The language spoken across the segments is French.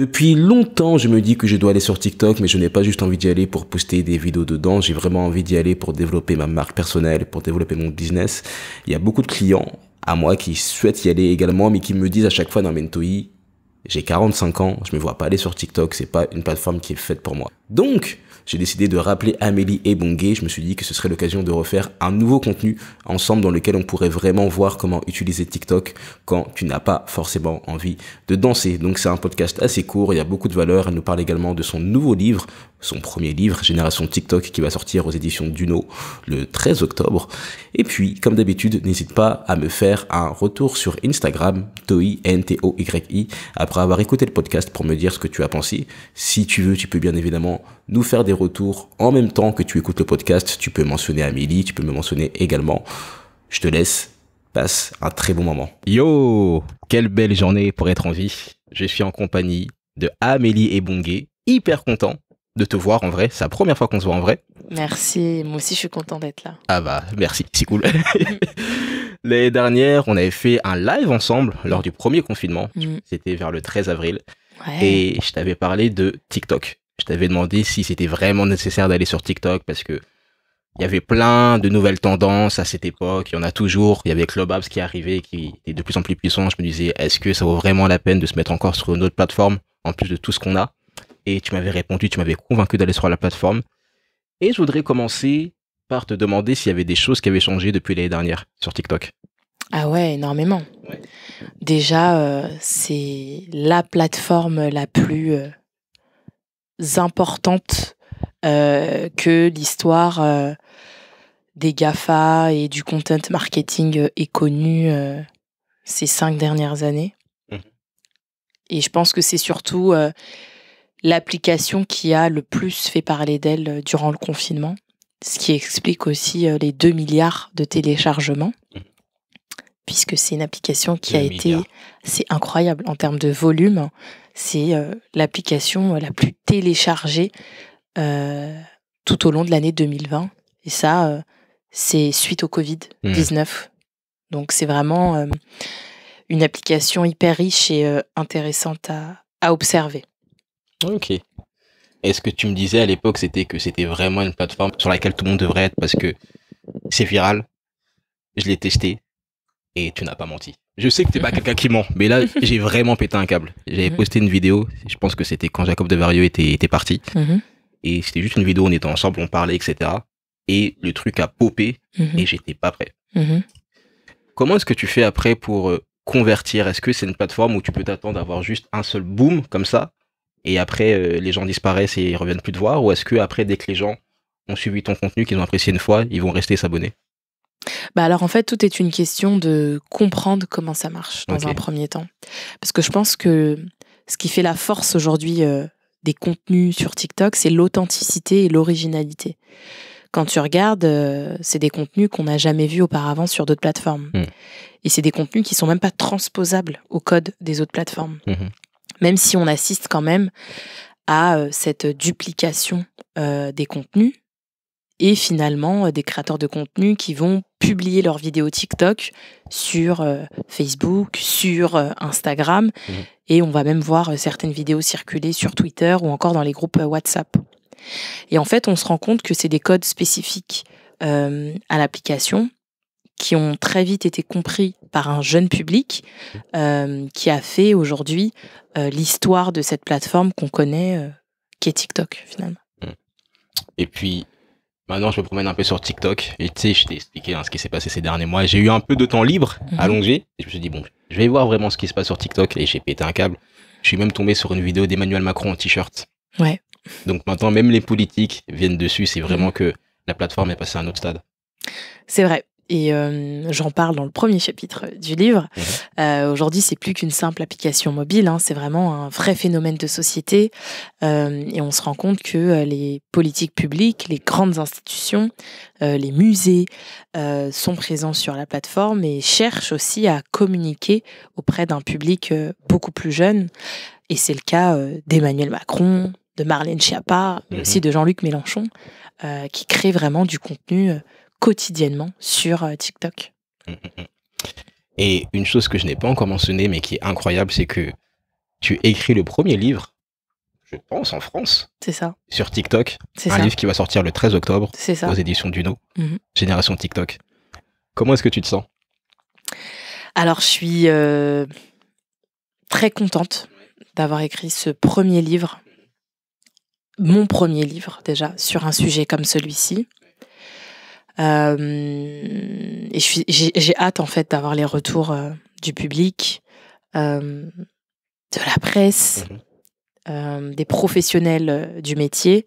Depuis longtemps, je me dis que je dois aller sur TikTok, mais je n'ai pas juste envie d'y aller pour poster des vidéos dedans. J'ai vraiment envie d'y aller pour développer ma marque personnelle, pour développer mon business. Il y a beaucoup de clients à moi qui souhaitent y aller également, mais qui me disent à chaque fois, non, mais j'ai 45 ans, je me vois pas aller sur TikTok, c'est pas une plateforme qui est faite pour moi. Donc, j'ai décidé de rappeler Amélie et Bongué. Je me suis dit que ce serait l'occasion de refaire un nouveau contenu ensemble dans lequel on pourrait vraiment voir comment utiliser TikTok quand tu n'as pas forcément envie de danser. Donc c'est un podcast assez court, il y a beaucoup de valeur. Elle nous parle également de son nouveau livre, son premier livre, Génération TikTok, qui va sortir aux éditions Duno le 13 octobre. Et puis, comme d'habitude, n'hésite pas à me faire un retour sur Instagram, Toi, N-T-O-Y-I, après avoir écouté le podcast pour me dire ce que tu as pensé. Si tu veux, tu peux bien évidemment nous faire des retour en même temps que tu écoutes le podcast. Tu peux mentionner Amélie, tu peux me mentionner également. Je te laisse. Passe un très bon moment. Yo Quelle belle journée pour être en vie. Je suis en compagnie de Amélie et Ebongué. Hyper content de te voir en vrai. C'est la première fois qu'on se voit en vrai. Merci. Moi aussi, je suis content d'être là. Ah bah, merci. C'est cool. L'année dernière, on avait fait un live ensemble lors du premier confinement. Mm. C'était vers le 13 avril. Et je t'avais parlé de TikTok. Je t'avais demandé si c'était vraiment nécessaire d'aller sur TikTok parce que il y avait plein de nouvelles tendances à cette époque. Il y en a toujours. Il y avait Clubhouse qui arrivait, qui est de plus en plus puissant. Je me disais, est-ce que ça vaut vraiment la peine de se mettre encore sur une autre plateforme en plus de tout ce qu'on a Et tu m'avais répondu, tu m'avais convaincu d'aller sur la plateforme. Et je voudrais commencer par te demander s'il y avait des choses qui avaient changé depuis l'année dernière sur TikTok. Ah ouais, énormément. Déjà, euh, c'est la plateforme la plus euh, importante euh, que l'histoire euh, des GAFA et du content marketing euh, est connue ces cinq dernières années. Mmh. Et je pense que c'est surtout l'application qui a le plus fait parler d'elle durant le confinement, ce qui explique aussi les 2 milliards de téléchargements. Mmh. Puisque c'est une application qui a été, c'est incroyable en termes de volume, c'est euh, l'application la plus téléchargée euh, tout au long de l'année 2020. Et ça, euh, c'est suite au Covid-19. Mmh. Donc c'est vraiment une application hyper riche et intéressante à, observer. Ok. Est-ce que tu me disais à l'époque c'était que c'était vraiment une plateforme sur laquelle tout le monde devrait être parce que c'est viral. Je l'ai testé, et tu n'as pas menti. Je sais que tu n'es pas quelqu'un qui ment, mais là, j'ai vraiment pété un câble. J'avais mhm. posté une vidéo, je pense que c'était quand Jacob de était, était parti. Mhm. Et c'était juste une vidéo, on était ensemble, on parlait, etc. Et le truc a popé mhm. et j'étais pas prêt. Comment est-ce que tu fais après pour euh, convertir Est-ce que c'est une plateforme où tu peux t'attendre à avoir juste un seul boom comme ça et après euh, les gens disparaissent et ils reviennent plus te voir Ou est-ce que après, dès que les gens ont suivi ton contenu, qu'ils ont apprécié une fois, ils vont rester s'abonner bah alors en fait, tout est une question de comprendre comment ça marche dans un premier temps. Parce que je pense que ce qui fait la force aujourd'hui euh, des contenus sur TikTok, c'est l'authenticité et l'originalité. Quand tu regardes, euh, c'est des contenus qu'on n'a jamais vus auparavant sur d'autres plateformes. Hmm. Et c'est des contenus qui sont même pas transposables au code des autres plateformes. Mhm. Même si on assiste quand même à euh, cette duplication des contenus, et finalement euh, des créateurs de contenu qui vont publier leurs vidéos TikTok sur euh, Facebook, sur euh, Instagram, mhm. et on va même voir certaines vidéos circuler sur Twitter ou encore dans les groupes WhatsApp. Et en fait, on se rend compte que c'est des codes spécifiques à l'application qui ont très vite été compris par un jeune public mhm. qui a fait aujourd'hui l'histoire de cette plateforme qu'on connaît, qui est TikTok finalement. Et puis, Maintenant, je me promène un peu sur TikTok. Et tu sais, je t'ai expliqué hein, ce qui s'est passé ces derniers mois. J'ai eu un peu de temps libre, mhm. allongé. Et je me suis dit, bon, je vais voir vraiment ce qui se passe sur TikTok. Et j'ai pété un câble. Je suis même tombé sur une vidéo d'Emmanuel Macron en t-shirt. Ouais. Donc maintenant, même les politiques viennent dessus. C'est vraiment que la plateforme est passée à un autre stade. C'est vrai et euh, j'en parle dans le premier chapitre du livre. Mhm. Euh, aujourd'hui, c'est plus qu'une simple application mobile, hein, c'est vraiment un vrai phénomène de société euh, et on se rend compte que les politiques publiques, les grandes institutions, les musées sont présents sur la plateforme et cherchent aussi à communiquer auprès d'un public beaucoup plus jeune. Et c'est le cas d'Emmanuel Macron, de Marlène Schiappa, mais mhm. aussi de Jean-Luc Mélenchon, qui crée vraiment du contenu quotidiennement sur euh, TikTok. Et une chose que je n'ai pas encore mentionnée, mais qui est incroyable, c'est que tu écris le premier livre, je pense, en France. C'est ça. Sur TikTok. C'est un livre qui va sortir le 13 octobre ça. aux éditions Duno, mhm. Génération TikTok. Comment est-ce que tu te sens Alors, je suis euh, très contente d'avoir écrit ce premier livre, mon premier livre déjà, sur un sujet comme celui-ci. Euh, et j'ai hâte en fait d'avoir les retours euh, du public, euh, de la presse, mhm. euh, des professionnels du métier.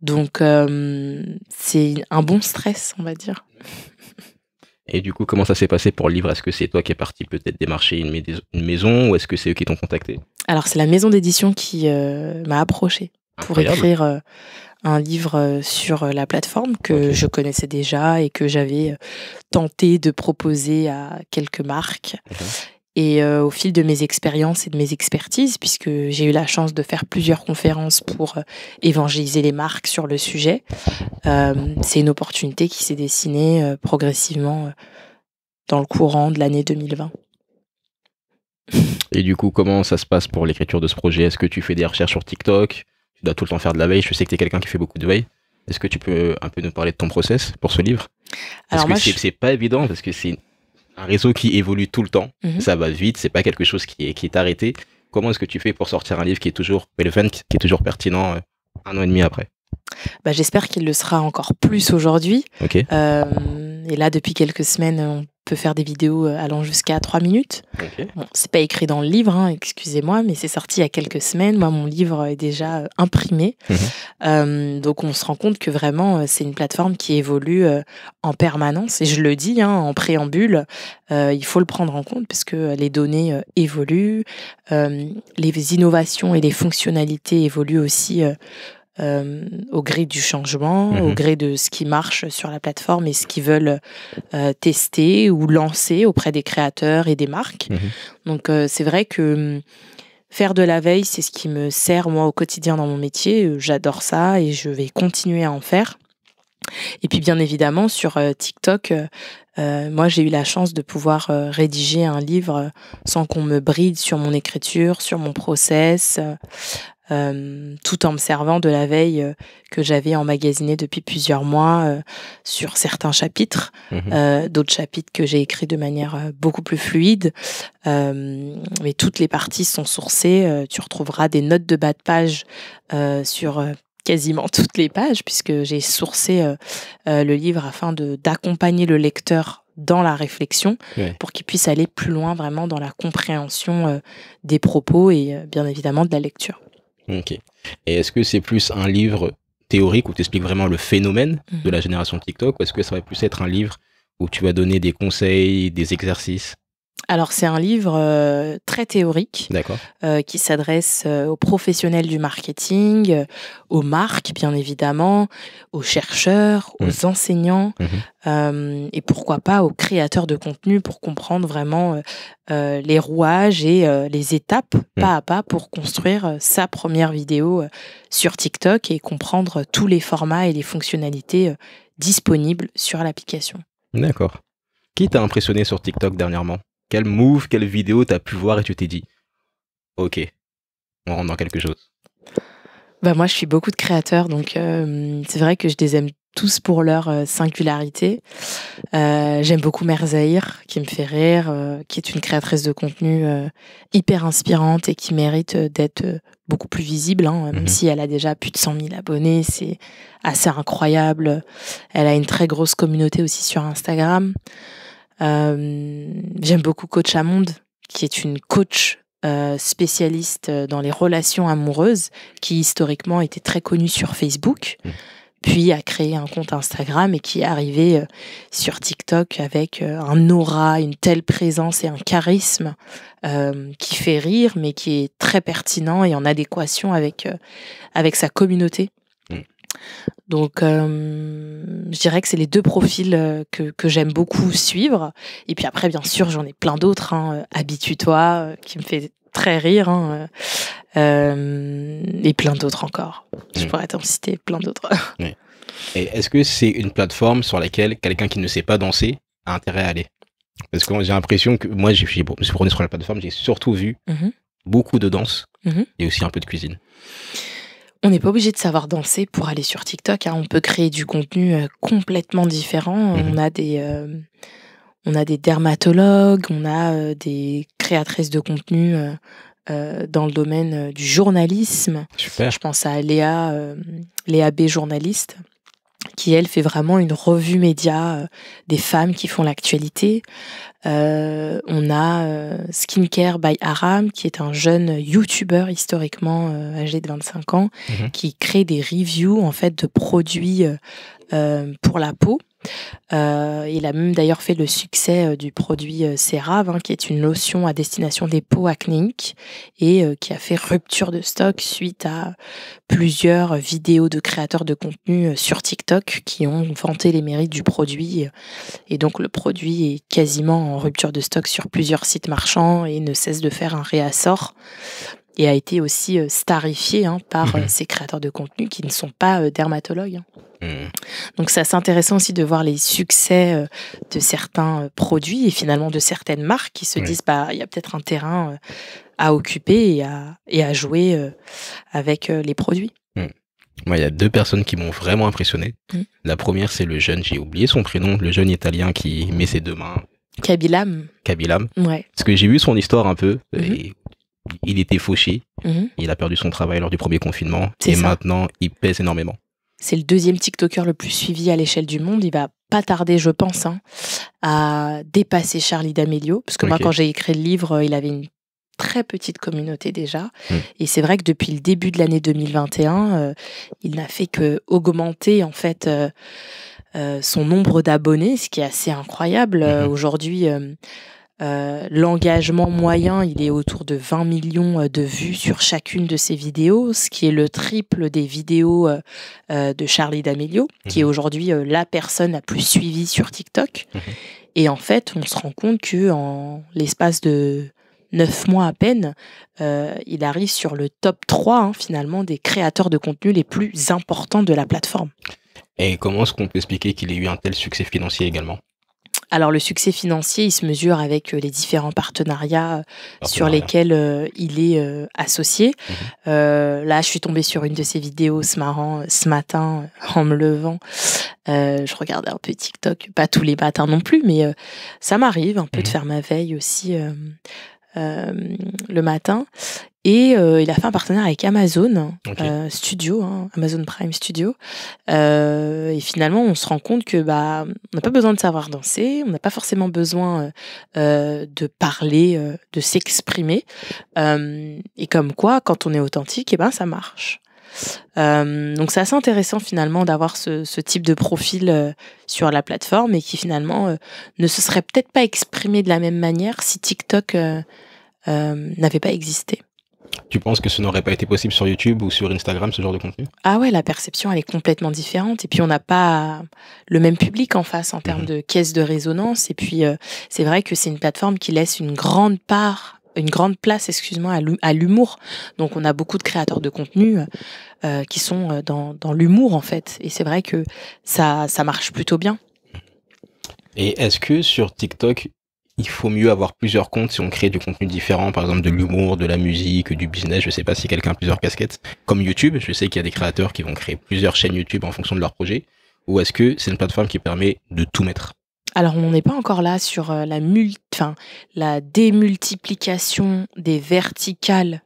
Donc c'est un bon stress, on va dire. Et du coup, comment ça s'est passé pour le livre Est-ce que c'est toi qui es parti peut-être démarcher une, maison ou est-ce que c'est eux qui t'ont contacté Alors c'est la maison d'édition qui m'a approché pour écrire un livre euh, sur euh, la plateforme que je connaissais déjà et que j'avais euh, tenté de proposer à quelques marques. Mhm. Et au fil de mes expériences et de mes expertises, puisque j'ai eu la chance de faire plusieurs conférences pour évangéliser les marques sur le sujet, c'est une opportunité qui s'est dessinée progressivement dans le courant de l'année 2020. Et du coup, comment ça se passe pour l'écriture de ce projet Est-ce que tu fais des recherches sur TikTok tu dois tout le temps faire de la veille. Je sais que tu es quelqu'un qui fait beaucoup de veille. Est-ce que tu peux un peu nous parler de ton process pour ce livre Parce que c'est pas évident, parce que c'est un réseau qui évolue tout le temps. Mhm. Ça va vite, c'est pas quelque chose qui est, qui est arrêté. Comment est-ce que tu fais pour sortir un livre qui est toujours qui est toujours pertinent euh, un an et demi après bah, J'espère qu'il le sera encore plus aujourd'hui. Euh, et là, depuis quelques semaines, on peut faire des vidéos euh, allant jusqu'à 3 minutes. Ce Bon, c'est pas écrit dans le livre, hein, excusez-moi, mais c'est sorti il y a quelques semaines. Moi, mon livre est déjà euh, imprimé. Mhm. Euh, donc, on se rend compte que vraiment, c'est une plateforme qui évolue en permanence. Et je le dis hein, en préambule, il faut le prendre en compte parce que les données évoluent, les innovations et les fonctionnalités évoluent aussi euh, au gré du changement, au mhm. gré de ce qui marche sur la plateforme et ce qu'ils veulent euh, tester ou lancer auprès des créateurs et des marques. Mhm. Donc euh, c'est vrai que hum, faire de la veille, c'est ce qui me sert moi au quotidien dans mon métier. J'adore ça et je vais continuer à en faire. Et puis bien évidemment sur TikTok, moi j'ai eu la chance de pouvoir rédiger un livre sans qu'on me bride sur mon écriture, sur mon process, euh, tout en me servant de la veille euh, que j'avais emmagasinée depuis plusieurs mois euh, sur certains chapitres, mhm. d'autres chapitres que j'ai écrits de manière beaucoup plus fluide. mais toutes les parties sont sourcées. tu retrouveras des notes de bas de page sur quasiment toutes les pages puisque j'ai sourcé le livre afin d'accompagner le lecteur dans la réflexion pour qu'il puisse aller plus loin vraiment dans la compréhension des propos et bien évidemment de la lecture. Ok. Et est-ce que c'est plus un livre théorique où tu expliques vraiment le phénomène de mhm. la génération TikTok ou est-ce que ça va plus être un livre où tu vas donner des conseils, des exercices alors c'est un livre euh, très théorique euh, qui s'adresse euh, aux professionnels du marketing, aux marques bien évidemment, aux chercheurs, mmh. aux enseignants mmh. et pourquoi pas aux créateurs de contenu pour comprendre vraiment les rouages et les étapes mmh. pas à pas pour construire sa première vidéo sur TikTok et comprendre tous les formats et les fonctionnalités disponibles sur l'application. D'accord. Qui t'a impressionné sur TikTok dernièrement quel move, quelle vidéo t'as pu voir et tu t'es dit, ok, on rentre dans quelque chose bah moi, je suis beaucoup de créateurs, donc euh, c'est vrai que je les aime tous pour leur euh, singularité. Euh, j'aime beaucoup Merzaïr, qui me fait rire, qui est une créatrice de contenu hyper inspirante et qui mérite d'être beaucoup plus visible, hein, même mhm. si elle a déjà plus de 100 000 abonnés, c'est assez incroyable. Elle a une très grosse communauté aussi sur Instagram. Euh, j'aime beaucoup Coach Amonde, qui est une coach euh, spécialiste euh, dans les relations amoureuses, qui historiquement était très connue sur Facebook, mmh. puis a créé un compte Instagram et qui est arrivée sur TikTok avec un aura, une telle présence et un charisme qui fait rire, mais qui est très pertinent et en adéquation avec, avec sa communauté. Mmh. Donc, euh, je dirais que c'est les deux profils euh, que, que j'aime beaucoup suivre. Et puis après, bien sûr, j'en ai plein d'autres. Hein. Euh, Habitue-toi, qui me fait très rire. Hein, et plein d'autres encore. Je mmh. pourrais t'en citer plein d'autres. Mmh. Et est-ce que c'est une plateforme sur laquelle quelqu'un qui ne sait pas danser a intérêt à aller Parce que j'ai l'impression que moi, je suis promené sur la plateforme, j'ai surtout vu mmh beaucoup de danse et aussi un peu de cuisine. On n'est pas obligé de savoir danser pour aller sur TikTok. Hein. On peut créer du contenu euh, complètement différent. Mmh. On a des euh, on a des dermatologues, on a euh, des créatrices de contenu dans le domaine du journalisme. Je pense à Léa Léa B journaliste qui elle fait vraiment une revue média euh, des femmes qui font l'actualité. Euh, on a euh, Skincare by Aram, qui est un jeune YouTuber historiquement âgé de 25 ans, mhm. qui crée des reviews en fait de produits pour la peau. Euh, il a même d'ailleurs fait le succès euh, du produit Cérave, euh, hein, qui est une lotion à destination des peaux acnéiques et qui a fait rupture de stock suite à plusieurs vidéos de créateurs de contenu sur TikTok qui ont vanté les mérites du produit. Et donc le produit est quasiment en rupture de stock sur plusieurs sites marchands et ne cesse de faire un réassort et a été aussi euh, starifié hein, par ses mhm. euh, ces créateurs de contenu qui ne sont pas euh, dermatologues. Hein. Mhm. Donc Donc c'est intéressant aussi de voir les succès de certains produits et finalement de certaines marques qui se disent bah il y a peut-être un terrain à occuper et à, et à jouer avec les produits. Mhm. Moi, il y a deux personnes qui m'ont vraiment impressionné. La première, c'est le jeune, j'ai oublié son prénom, le jeune italien qui met ses deux mains Kabilam. Kabilam. Ouais. Parce que j'ai vu son histoire un peu. et il était fauché. Mhm. Il a perdu son travail lors du premier confinement. Et maintenant, il pèse énormément. C'est le deuxième TikToker le plus suivi à l'échelle du monde. Il va pas tarder, je pense, hein, à dépasser Charlie D'Amelio. Parce que moi, quand j'ai écrit le livre, euh, il avait une très petite communauté déjà. Hmm. Et c'est vrai que depuis le début de l'année 2021, euh, il n'a fait que augmenter, en fait. Euh, son nombre d'abonnés, ce qui est assez incroyable. Hmm. Aujourd'hui, euh, l'engagement moyen, il est autour de 20 millions euh, de vues sur chacune de ses vidéos, ce qui est le triple des vidéos euh, de Charlie D'Amelio, qui est mhm. aujourd'hui la personne la plus suivie sur TikTok. Mhm. Et en fait, on se rend compte que en l'espace de neuf mois à peine, il arrive sur le top 3 hein, finalement des créateurs de contenu les plus importants de la plateforme. Et comment est-ce qu'on peut expliquer qu'il ait eu un tel succès financier également alors le succès financier, il se mesure avec euh, les différents partenariats euh, sur lesquels euh, il est associé. Mhm. là, je suis tombée sur une de ses vidéos ce, ce matin en me levant. je regardais un peu TikTok, pas tous les matins non plus, mais ça m'arrive un peu de mhm. faire ma veille aussi euh, le matin. Et euh, il a fait un partenaire avec Amazon euh, Studio, hein, Amazon Prime Studio. et finalement, on se rend compte que bah, on n'a pas besoin de savoir danser, on n'a pas forcément besoin de parler, de s'exprimer. et comme quoi, quand on est authentique, et eh ben ça marche. Euh, donc c'est assez intéressant finalement d'avoir ce, type de profil euh, sur la plateforme et qui finalement euh, ne se serait peut-être pas exprimé de la même manière si TikTok n'avait pas existé. Tu penses que ce n'aurait pas été possible sur YouTube ou sur Instagram, ce genre de contenu Ah ouais, la perception, elle est complètement différente. Et puis, on n'a pas le même public en face en termes mhm. de caisse de résonance. Et puis, c'est vrai que c'est une plateforme qui laisse une grande part une grande place, excuse-moi, à l'humour. Donc on a beaucoup de créateurs de contenu euh, qui sont euh, dans, dans l'humour en fait. Et c'est vrai que ça, ça marche plutôt bien. Et est-ce que sur TikTok, il faut mieux avoir plusieurs comptes si on crée du contenu différent, par exemple de l'humour, de la musique, du business. Je sais pas si quelqu'un a plusieurs casquettes. Comme YouTube, je sais qu'il y a des créateurs qui vont créer plusieurs chaînes YouTube en fonction de leur projet. Ou est-ce que c'est une plateforme qui permet de tout mettre alors on n'est pas encore là sur euh, la, démultiplication des verticales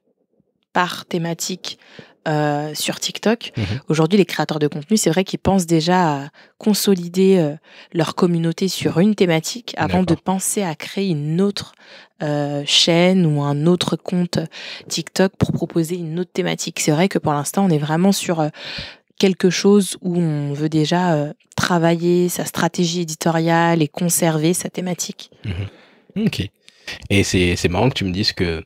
par thématique euh, sur TikTok. Mhm. Aujourd'hui, les créateurs de contenu, c'est vrai qu'ils pensent déjà à consolider euh, leur communauté sur une thématique avant de penser à créer une autre chaîne ou un autre compte TikTok pour proposer une autre thématique. C'est vrai que pour l'instant, on est vraiment sur quelque chose où on veut déjà euh, travailler sa stratégie éditoriale et conserver sa thématique. Mhm. Ok. Et c'est marrant que tu me dises que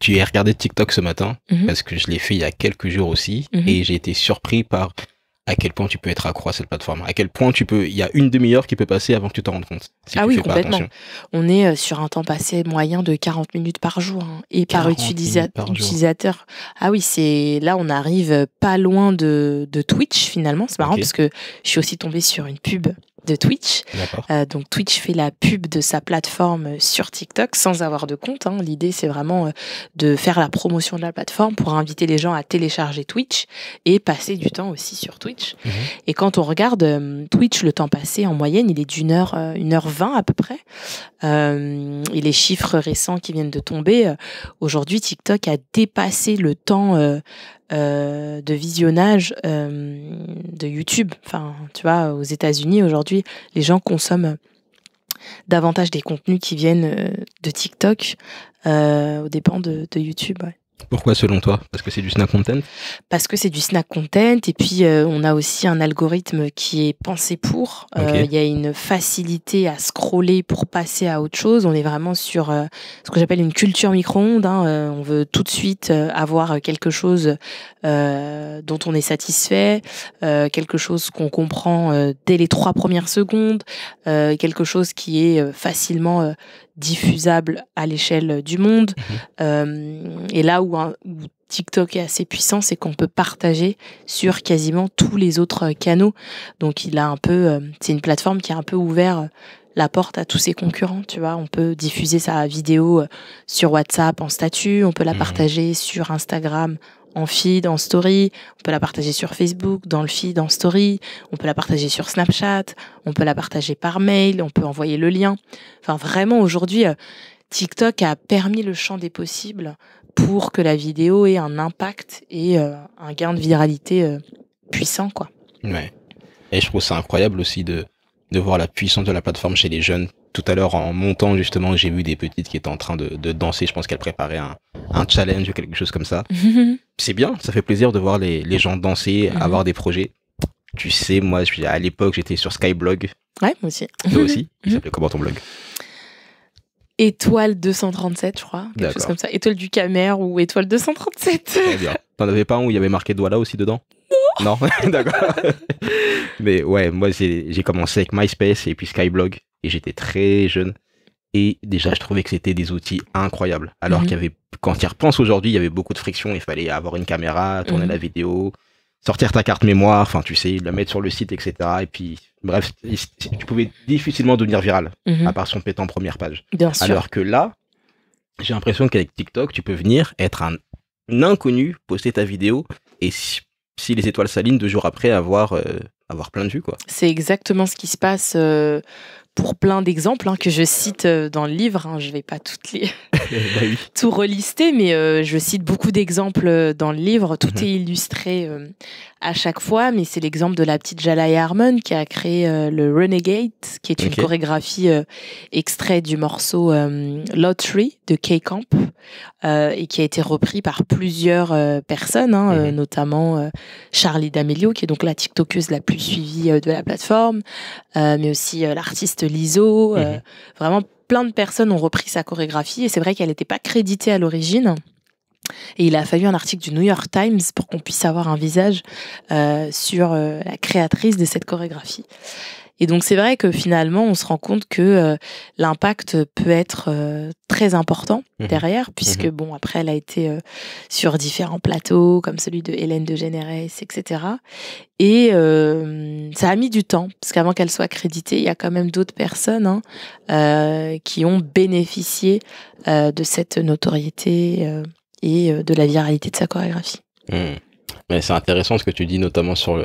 tu as regardé TikTok ce matin, mhm. parce que je l'ai fait il y a quelques jours aussi, mhm. et j'ai été surpris par à quel point tu peux être accro à cette plateforme, à quel point tu peux, il y a une demi-heure qui peut passer avant que tu te rendes compte. ah oui, complètement. on est euh, sur un temps passé moyen de 40 minutes par jour hein, et par, utilisateur. Ah oui, c'est là on arrive pas loin de, Twitch finalement. C'est marrant parce que je suis aussi tombée sur une pub de Twitch. Euh, donc Twitch fait la pub de sa plateforme sur TikTok sans avoir de compte. Hein. L'idée, c'est vraiment euh, de faire la promotion de la plateforme pour inviter les gens à télécharger Twitch et passer du temps aussi sur Twitch. Mhm. Et quand on regarde euh, Twitch, le temps passé en moyenne, il est d'une heure, une heure vingt à peu près. et les chiffres récents qui viennent de tomber, aujourd'hui TikTok a dépassé le temps euh, de visionnage euh, de YouTube. Enfin, tu vois, aux États-Unis aujourd'hui, les gens consomment davantage des contenus qui viennent euh, de TikTok euh, aux dépens de, YouTube. Pourquoi selon toi Parce que c'est du snack content Parce que c'est du snack content et puis euh, on a aussi un algorithme qui est pensé pour. Euh, il y a une facilité à scroller pour passer à autre chose. On est vraiment sur euh, ce que j'appelle une culture micro-ondes. Hein. on veut tout de suite avoir quelque chose dont on est satisfait, quelque chose qu'on comprend dès les trois premières secondes, quelque chose qui est facilement diffusable à l'échelle du monde. Mhm. Euh, et là où, TikTok est assez puissant, c'est qu'on peut partager sur quasiment tous les autres euh, canaux. Donc il a un peu, euh, c'est une plateforme qui a un peu ouvert la porte à tous ses concurrents, tu vois. On peut diffuser sa vidéo sur WhatsApp en statut, on peut la mhm. partager sur Instagram en feed, en story, on peut la partager sur Facebook, dans le feed, en story, on peut la partager sur Snapchat, on peut la partager par mail, on peut envoyer le lien. Enfin vraiment aujourd'hui, euh, TikTok a permis le champ des possibles pour que la vidéo ait un impact et euh, un gain de viralité euh, puissant quoi. Ouais. Et je trouve ça incroyable aussi de, de voir la puissance de la plateforme chez les jeunes tout à l'heure en montant justement, j'ai vu des petites qui étaient en train de, danser. Je pense qu'elles préparaient un, challenge ou quelque chose comme ça. c'est bien, ça fait plaisir de voir les, gens danser, mhm. avoir des projets. Tu sais, moi, je à l'époque, j'étais sur Skyblog. Ouais, moi aussi. Toi aussi mhm. s'appelait comment ton blog Étoile 237, je crois. Quelque chose comme ça. Étoile du Camer ou Étoile 237. Très bien. T'en avais pas un où il y avait marqué Douala aussi dedans Non. Non, d'accord. Mais ouais, moi j'ai commencé avec MySpace et puis Skyblog et j'étais très jeune. Et déjà, je trouvais que c'était des outils incroyables. Alors mhm. qu'il y avait, quand tu repenses aujourd'hui, il y avait beaucoup de friction. Il fallait avoir une caméra, tourner mhm. la vidéo, sortir ta carte mémoire, enfin, tu sais, la mettre sur le site, etc. Et puis, bref, tu pouvais difficilement devenir viral, mhm. à part son pétant première page. Bien sûr. Alors que là, j'ai l'impression qu'avec TikTok, tu peux venir être un, inconnu, poster ta vidéo et si, les étoiles s'alignent deux jours après, avoir, euh, avoir plein de vues. Quoi. C'est exactement ce qui se passe euh, pour plein d'exemples hein, que je cite euh, dans le livre. Hein, je ne vais pas les bah tout relister, mais euh, je cite beaucoup d'exemples euh, dans le livre. Tout mhm. est illustré à chaque fois, mais c'est l'exemple de la petite Jalai Harmon qui a créé le Renegade, qui est une chorégraphie extrait du morceau Lottery de K-Camp et qui a été repris par plusieurs personnes, hein, mhm. notamment Charlie D'Amelio, qui est donc la tiktokuse la plus suivie de la plateforme, mais aussi l'artiste l'ISO. Euh, mhm. Vraiment, plein de personnes ont repris sa chorégraphie et c'est vrai qu'elle n'était pas créditée à l'origine. Et il a fallu un article du New York Times pour qu'on puisse avoir un visage euh, sur euh, la créatrice de cette chorégraphie. Et donc c'est vrai que finalement, on se rend compte que euh, l'impact peut être euh, très important mmh derrière, puisque mmh bon, après, elle a été euh, sur différents plateaux, comme celui de Hélène de Généresse, etc. Et ça a mis du temps, parce qu'avant qu'elle soit créditée, il y a quand même d'autres personnes hein, qui ont bénéficié de cette notoriété et de la viralité de sa chorégraphie. Mmh. Mais c'est intéressant ce que tu dis, notamment sur le,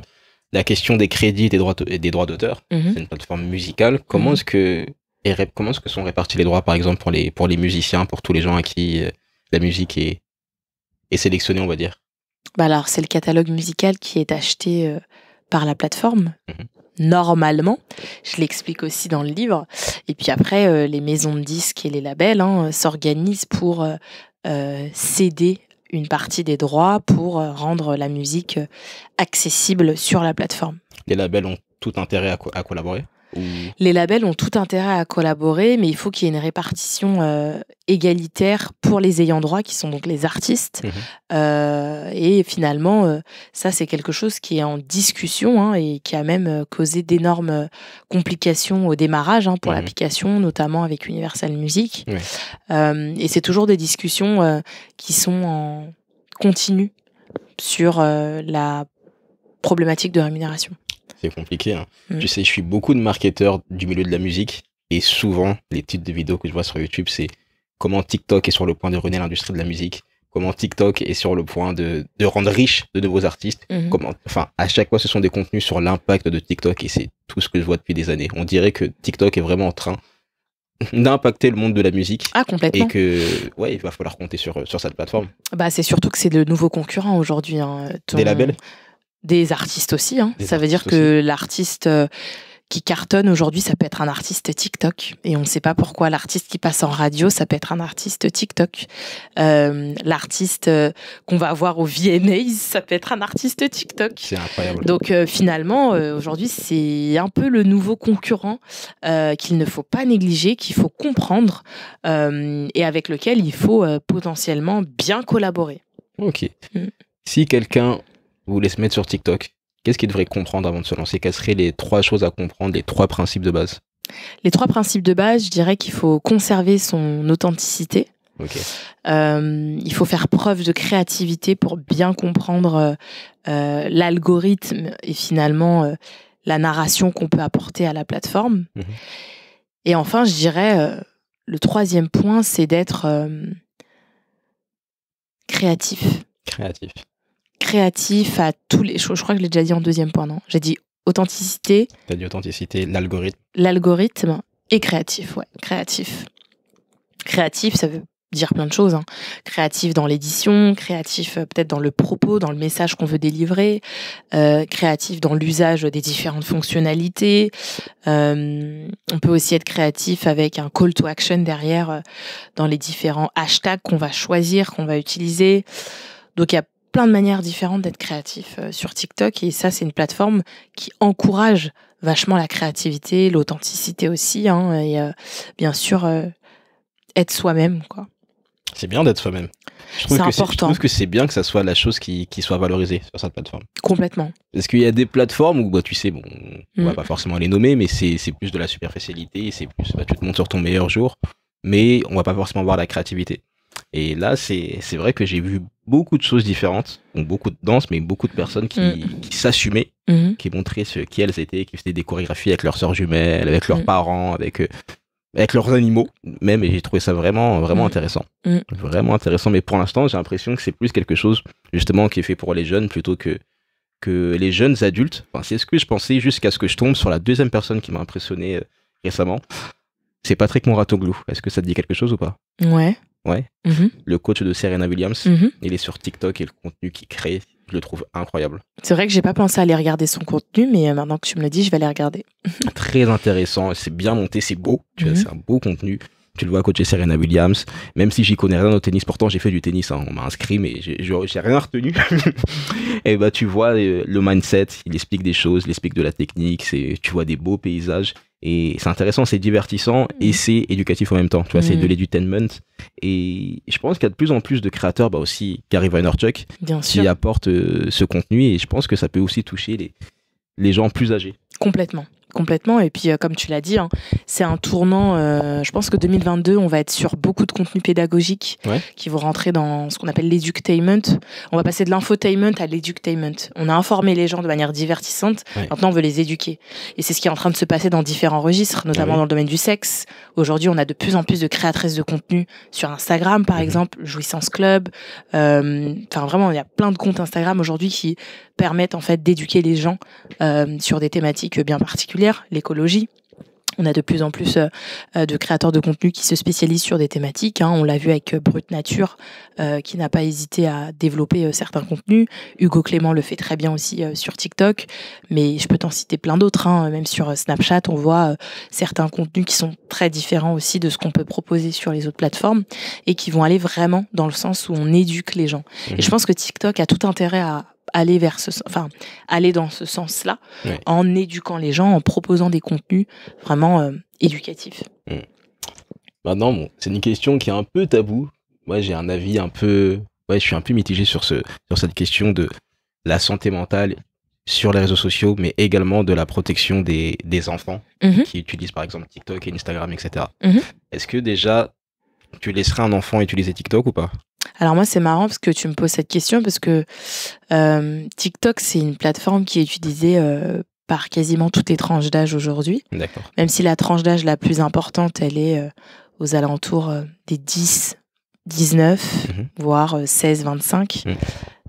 la question des crédits et des droits des droits d'auteur, mhm. c'est une plateforme musicale. Comment mhm. est-ce que et comment ce que sont répartis les droits, par exemple, pour les pour les musiciens, pour tous les gens à qui euh, la musique est est sélectionnée, on va dire bah alors, c'est le catalogue musical qui est acheté euh, par la plateforme. Mhm. Normalement, je l'explique aussi dans le livre. Et puis après, euh, les maisons de disques et les labels hein, s'organisent pour céder une partie des droits pour euh, rendre la musique euh, accessible sur la plateforme. Les labels ont tout intérêt à, collaborer les labels ont tout intérêt à collaborer, mais il faut qu'il y ait une répartition euh, égalitaire pour les ayants droit, qui sont donc les artistes. Mhm. Euh, et finalement, euh, ça, c'est quelque chose qui est en discussion hein, et qui a même causé d'énormes complications au démarrage hein, pour mhm. l'application, notamment avec Universal Music. et c'est toujours des discussions qui sont en continu sur la problématique de rémunération. C'est compliqué. Hein. Mm. Tu sais, je suis beaucoup de marketeurs du milieu de la musique et souvent, les titres de vidéos que je vois sur YouTube, c'est comment TikTok est sur le point de ruiner l'industrie de la musique, comment TikTok est sur le point de, rendre riche de nouveaux artistes. Mm-hmm. Comment, enfin, à chaque fois, ce sont des contenus sur l'impact de TikTok et c'est tout ce que je vois depuis des années. On dirait que TikTok est vraiment en train d'impacter le monde de la musique. Ah, Et que, ouais, il va falloir compter sur, sur cette plateforme. Bah, c'est surtout que c'est le nouveau concurrent aujourd'hui. Hein, des labels des artistes aussi. Hein. ça veut dire que l'artiste euh, qui cartonne aujourd'hui, ça peut être un artiste TikTok. Et on ne sait pas pourquoi. L'artiste qui passe en radio, ça peut être un artiste TikTok. Euh, l'artiste euh, qu'on va voir au VMAs, ça peut être un artiste TikTok. C'est incroyable. Donc finalement, aujourd'hui, c'est un peu le nouveau concurrent qu'il ne faut pas négliger, qu'il faut comprendre et avec lequel il faut potentiellement bien collaborer. Ok. Mm. Si quelqu'un vous voulez se mettre sur TikTok, qu'est-ce qu'il devrait comprendre avant de se lancer Quelles seraient les trois choses à comprendre, les trois principes de base Les trois principes de base, je dirais qu'il faut conserver son authenticité. Euh, il faut faire preuve de créativité pour bien comprendre euh, euh, l'algorithme et finalement la narration qu'on peut apporter à la plateforme. Mhm. Et enfin, je dirais, le troisième point, c'est d'être créatif. Créatif créatif à tous les. choses. je crois que je l'ai déjà dit en deuxième point, non J'ai dit authenticité. T'as dit authenticité, l'algorithme. L'algorithme et créatif, ouais, créatif. Créatif, ça veut dire plein de choses. Hein. Créatif dans l'édition, créatif euh, peut-être dans le propos, dans le message qu'on veut délivrer, euh, créatif dans l'usage des différentes fonctionnalités. Euh, on peut aussi être créatif avec un call to action derrière dans les différents hashtags qu'on va choisir, qu'on va utiliser. Donc il y a plein de manières différentes d'être créatif euh, sur TikTok et ça c'est une plateforme qui encourage vachement la créativité, l'authenticité aussi hein, et euh, bien sûr euh, être soi-même quoi. C'est bien d'être soi-même. Je trouve, que je trouve que c'est bien que ça soit la chose qui, soit valorisée sur cette plateforme. Complètement. Parce qu'il y a des plateformes où, bah, tu sais, bon, on ne va mm. pas forcément les nommer, mais c'est plus de la superficialité, c'est plus, bah, tu te montres sur ton meilleur jour, mais on va pas forcément voir la créativité. Et là, c'est vrai que j'ai vu beaucoup de choses différentes, donc beaucoup de danse, mais beaucoup de personnes qui, mm. qui s'assumaient, mm-hmm. qui montraient ce, qui elles étaient, qui faisaient des chorégraphies avec leurs sœurs jumelles, avec leurs mm. parents, avec, euh, avec leurs animaux même, et j'ai trouvé ça vraiment, vraiment mm. intéressant. Vraiment intéressant, mais pour l'instant, j'ai l'impression que c'est plus quelque chose, justement, qui est fait pour les jeunes plutôt que, que les jeunes adultes. c'est ce que je pensais jusqu'à ce que je tombe sur la deuxième personne qui m'a impressionné euh, récemment. C'est Patrick Moratoglou. Est-ce que ça te dit quelque chose ou pas Ouais. Ouais. Mm-hmm. Le coach de Serena Williams. Mm-hmm. Il est sur TikTok et le contenu qu'il crée, je le trouve incroyable. C'est vrai que j'ai pas pensé à aller regarder son contenu, mais euh, maintenant que tu me le dis, je vais aller regarder. Très intéressant. C'est bien monté, c'est beau. Mm-hmm. c'est un beau contenu. Tu le vois coacher Serena Williams. Même si j'y connais rien au tennis, pourtant j'ai fait du tennis, hein. on m'a inscrit, mais j'ai rien retenu. et eh bah ben, tu vois euh, le mindset, il explique des choses, il explique de la technique, tu vois des beaux paysages. Et c'est intéressant, c'est divertissant et mm. c'est éducatif en même temps. Tu vois, c'est de mm. l'edutainment. Et je pense qu'il y a de plus en plus de créateurs, bah aussi Gary Vaynerchuk, Bien qui apportent euh, ce contenu. Et je pense que ça peut aussi toucher les, les gens plus âgés. Complètement complètement. Et puis, euh, comme tu l'as dit, hein, c'est un tournant. Euh, je pense que 2022, on va être sur beaucoup de contenus pédagogiques qui vont rentrer dans ce qu'on appelle l'éductainment. On va passer de l'infotainment à l'éductainment. On a informé les gens de manière divertissante. Maintenant, on veut les éduquer. Et c'est ce qui est en train de se passer dans différents registres, notamment ah dans le domaine du sexe. Aujourd'hui, on a de plus en plus de créatrices de contenu sur Instagram, par mhm. exemple, Jouissance Club. Euh, enfin, vraiment, il y a plein de comptes Instagram aujourd'hui qui permettent en fait d'éduquer les gens euh, sur des thématiques bien particulières, l'écologie, on a de plus en plus euh, euh, de créateurs de contenu qui se spécialisent sur des thématiques. Hein. On l'a vu avec Brut Nature, qui n'a pas hésité à développer certains contenus. Hugo Clément le fait très bien aussi sur TikTok. Mais je peux t'en citer plein d'autres. Hein. Même sur Snapchat, on voit certains contenus qui sont très différents aussi de ce qu'on peut proposer sur les autres plateformes et qui vont aller vraiment dans le sens où on éduque les gens. Et mmh. je pense que TikTok a tout intérêt à aller vers ce, enfin aller dans ce sens-là, en éduquant les gens, en proposant des contenus vraiment euh, éducatifs. Mm. Maintenant, c'est une question qui est un peu tabou. Moi, j'ai un avis un peu, je suis un peu mitigé sur ce, sur cette question de la santé mentale sur les réseaux sociaux, mais également de la protection des, enfants mm-hmm. qui utilisent par exemple TikTok et Instagram, etc. Mm-hmm. Est-ce que déjà tu laisserais un enfant utiliser TikTok ou pas alors moi, c'est marrant parce que tu me poses cette question parce que euh, TikTok, c'est une plateforme qui est utilisée euh, par quasiment toutes les tranches d'âge aujourd'hui. D'accord. Même si la tranche d'âge la plus importante, elle est euh, aux alentours des 10, 19, mhm. voire 16, 25. Mhm.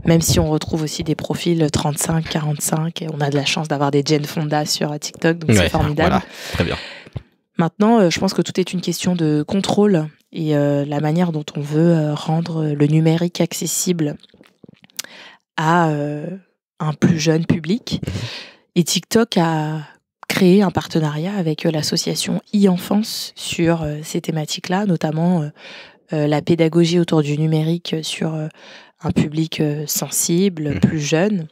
Même si on retrouve aussi des profils 35, 45. Et on a de la chance d'avoir des Gen Fonda sur TikTok, donc c'est formidable. très bien. Maintenant, je pense que tout est une question de contrôle et euh, la manière dont on veut euh, rendre le numérique accessible à euh, un plus jeune public. Mhm. Et TikTok a créé un partenariat avec l'association e-enfance sur ces thématiques-là, notamment la pédagogie autour du numérique sur un public euh, sensible, mmh. plus jeune.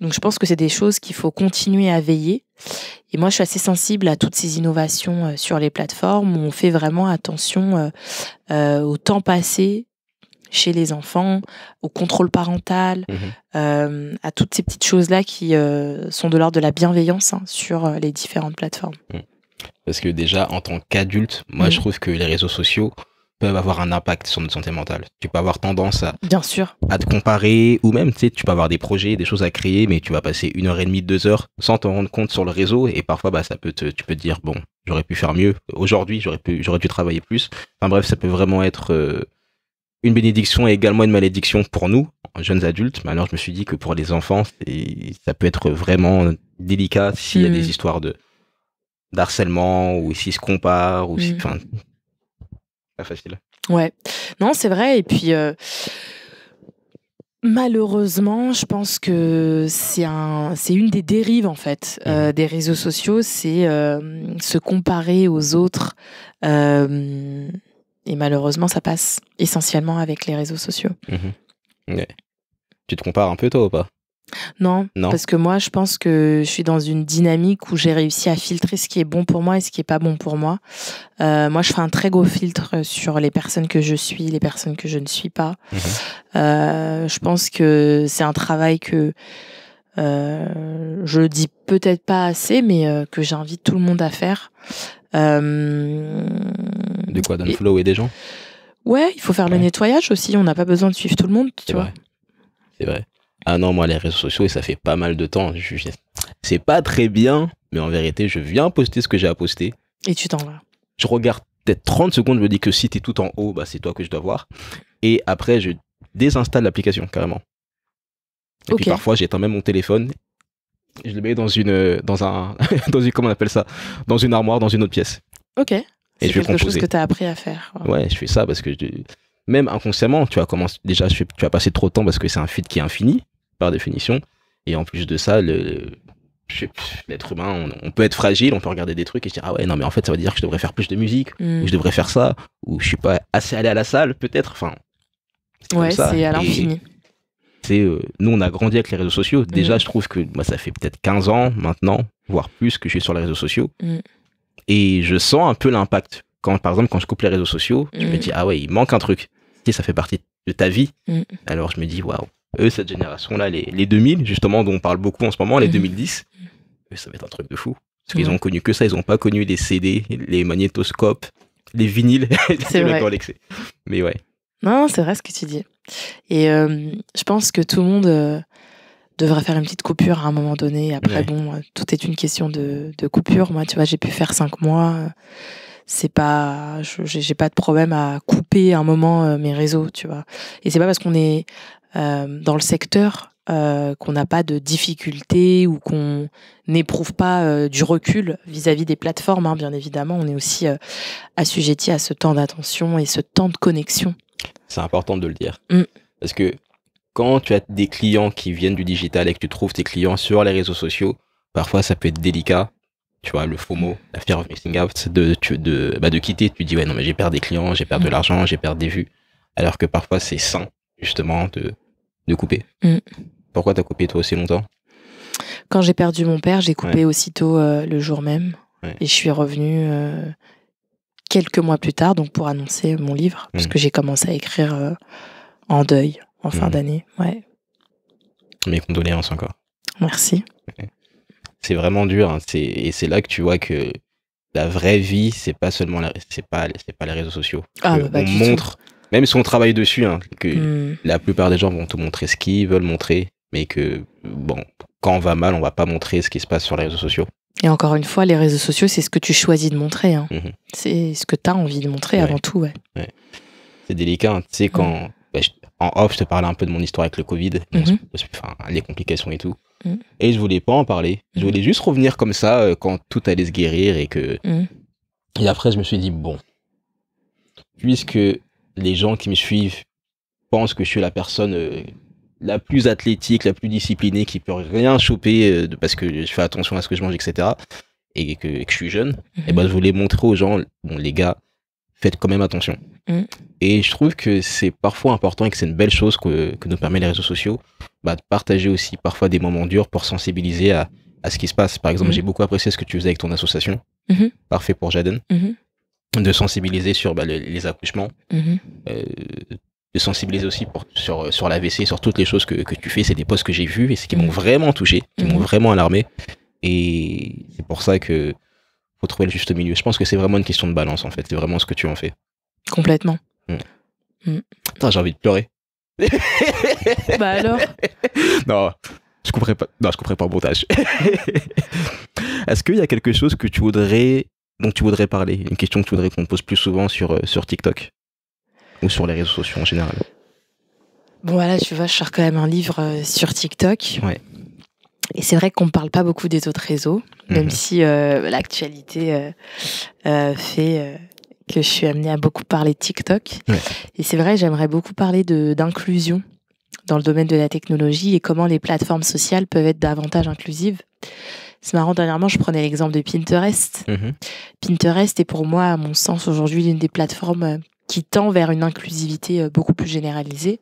Donc je pense que c'est des choses qu'il faut continuer à veiller. Et moi, je suis assez sensible à toutes ces innovations euh, sur les plateformes où on fait vraiment attention euh, au temps passé chez les enfants, au contrôle parental, mmh à toutes ces petites choses-là qui sont de l'ordre de la bienveillance hein, sur les différentes plateformes. Mmh. Parce que déjà, en tant qu'adulte, moi, je trouve que les réseaux sociaux, peuvent avoir un impact sur notre santé mentale. Tu peux avoir tendance à, Bien sûr. à te comparer, ou même, tu sais, tu peux avoir des projets, des choses à créer, mais tu vas passer une heure et demie, deux heures sans t'en rendre compte sur le réseau, et parfois, bah, ça peut te, tu peux te dire, bon, j'aurais pu faire mieux, aujourd'hui, j'aurais pu, j'aurais dû travailler plus. Enfin bref, ça peut vraiment être euh, une bénédiction et également une malédiction pour nous, jeunes adultes. Mais alors, je me suis dit que pour les enfants, ça peut être vraiment délicat s'il y a des hmm. histoires de d'harcèlement ou s'ils se comparent ou si, hmm facile. Ouais, non, c'est vrai. Et puis. Euh, malheureusement, je pense que c'est un, une des dérives en fait euh, mmh. des réseaux sociaux, c'est euh, se comparer aux autres. et malheureusement, ça passe essentiellement avec les réseaux sociaux. Mmh tu te compares un peu toi ou pas non, parce que moi, je pense que je suis dans une dynamique où j'ai réussi à filtrer ce qui est bon pour moi et ce qui est pas bon pour moi. Euh, moi, je fais un très gros filtre sur les personnes que je suis, les personnes que je ne suis pas. Mhm. Euh, je pense que c'est un travail que euh, je dis peut-être pas assez, mais euh, que j'invite tout le monde à faire. Euh... De quoi le flow et des gens Ouais, il faut faire le nettoyage aussi. On n'a pas besoin de suivre tout le monde, tu vois. C'est vrai. Ah non, moi, les réseaux sociaux, ça fait pas mal de temps. C'est pas très bien, mais en vérité, je viens poster ce que j'ai à poster. Et tu t'en vas. Je regarde peut-être 30 secondes, je me dis que si t'es tout en haut, bah, c'est toi que je dois voir. Et après, je désinstalle l'application carrément. Et puis parfois, j'éteins même mon téléphone. Je le mets dans une, dans un, dans comment on appelle ça, dans une armoire, dans une autre pièce. Ok. Et je quelque chose que tu as appris à faire. Ouais. je fais ça parce que même inconsciemment, tu as commencé, déjà, tu as passé trop de temps parce que c'est un feed qui est infini définition. Et en plus de ça, le, l'être humain, on, peut être fragile, on peut regarder des trucs et se dire ah ouais non mais en fait ça veut dire que je devrais faire plus de musique hmm. ou je devrais faire ça ou je suis pas assez allé à la salle peut-être. Enfin, ouais, c'est à l'infini. C'est euh, nous on a grandi avec les réseaux sociaux. Hmm. Déjà je trouve que moi ça fait peut-être 15 ans maintenant, voire plus que je suis sur les réseaux sociaux hmm. et je sens un peu l'impact. Quand par exemple quand je coupe les réseaux sociaux, je me dis ah ouais il manque un truc. Et ça fait partie de de ta vie. Mm. Alors je me dis, waouh, eux, cette génération-là, les, les, 2000, justement, dont on parle beaucoup en ce moment, les 2010, mm-hmm. ça va être un truc de fou. Parce qu'ils ont connu que ça, ils n'ont pas connu les CD, les magnétoscopes, les vinyles, c'est le vrai. Mais ouais. Non, c'est vrai ce que tu dis. Et euh, je pense que tout le monde euh, devrait faire une petite coupure à un moment donné. Après, bon, euh, tout est une question de, de coupure. Moi, tu vois, j'ai pu faire cinq mois c'est pas j'ai pas de problème à couper un moment euh, mes réseaux tu vois et c'est pas parce qu'on est euh, dans le secteur euh, qu'on n'a pas de difficultés ou qu'on n'éprouve pas du recul vis-à-vis des plateformes. Hein, bien évidemment, on est aussi assujetti à ce temps d'attention et ce temps de connexion. C'est important de le dire. Mm. Parce que quand tu as des clients qui viennent du digital et que tu trouves tes clients sur les réseaux sociaux, parfois ça peut être délicat tu vois, le FOMO, la fear of missing out, de, de, bah, de quitter. Tu dis, ouais, non, mais j'ai perdu des clients, j'ai perdu de mm. l'argent, j'ai perdu des vues. Alors que parfois, c'est sain, justement, de, de couper. Mm. Pourquoi t'as coupé toi aussi longtemps Quand j'ai perdu mon père, j'ai coupé aussitôt euh, le jour même. Et je suis revenue euh, quelques mois plus tard, donc pour annoncer mon livre, parce mm. que j'ai commencé à écrire euh, en deuil, en fin d'année. Ouais. Mes condoléances encore. Merci c'est vraiment dur. Hein. et c'est là que tu vois que la vraie vie, c'est pas seulement pas, pas les réseaux sociaux. Ah, bah, bah, montre, même si on travaille dessus, hein, que hmm. la plupart des gens vont te montrer ce qu'ils veulent montrer, mais que bon, quand on va mal, on va pas montrer ce qui se passe sur les réseaux sociaux. Et encore une fois, les réseaux sociaux, c'est ce que tu choisis de montrer. Hein. Mmh c'est ce que tu as envie de montrer avant tout. C'est délicat. Tu sais, quand. Bah, en off, je te parlais un peu de mon histoire avec le Covid, mmh les complications et tout. Mm. Et je voulais pas en parler. Je mm. voulais juste revenir comme ça euh, quand tout allait se guérir et que. Mm. Et après, je me suis dit, bon, puisque les gens qui me suivent pensent que je suis la personne euh, la plus athlétique, la plus disciplinée, qui peut rien choper euh, parce que je fais attention à ce que je mange, etc. Et que, je suis jeune, mm-hmm. et eh ben je voulais montrer aux gens, bon les gars, faites quand même attention. Mm. Et je trouve que c'est parfois important et que c'est une belle chose que, que nous permet les réseaux sociaux, bah, de partager aussi parfois des moments durs pour sensibiliser à, à ce qui se passe. Par exemple, mm. j'ai beaucoup apprécié ce que tu faisais avec ton association, mm-hmm. Parfait pour Jaden, mm-hmm. de sensibiliser sur bah, les accouchements, mm-hmm. euh, de sensibiliser aussi pour, sur, sur l'AVC, sur toutes les choses que, que tu fais. C'est des posts que j'ai vus et qui m'ont mm. vraiment touché, qui m'ont vraiment alarmé. Et c'est pour ça que trouver le juste milieu. Je pense que c'est vraiment une question de balance en fait. C'est vraiment ce que tu en fais. Complètement. Mmh. j'ai envie de pleurer. bah alors Non, je couperai pas. Non, je couperai pas au montage. Est-ce qu'il y a quelque chose que tu voudrais, dont tu voudrais parler, une question que tu voudrais qu'on pose plus souvent sur euh, sur TikTok ou sur les réseaux sociaux en général Bon voilà, tu vois, je sors quand même un livre euh, sur TikTok. Ouais. Et c'est vrai qu'on ne parle pas beaucoup des autres réseaux, même mhm. si euh, l'actualité euh, euh, fait que je suis amenée à beaucoup parler de TikTok. Et c'est vrai, j'aimerais beaucoup parler d'inclusion dans le domaine de la technologie et comment les plateformes sociales peuvent être davantage inclusives. C'est marrant, dernièrement, je prenais l'exemple de Pinterest. Mhm. Pinterest est pour moi, à mon sens, aujourd'hui, l'une des plateformes qui tend vers une inclusivité euh, beaucoup plus généralisée,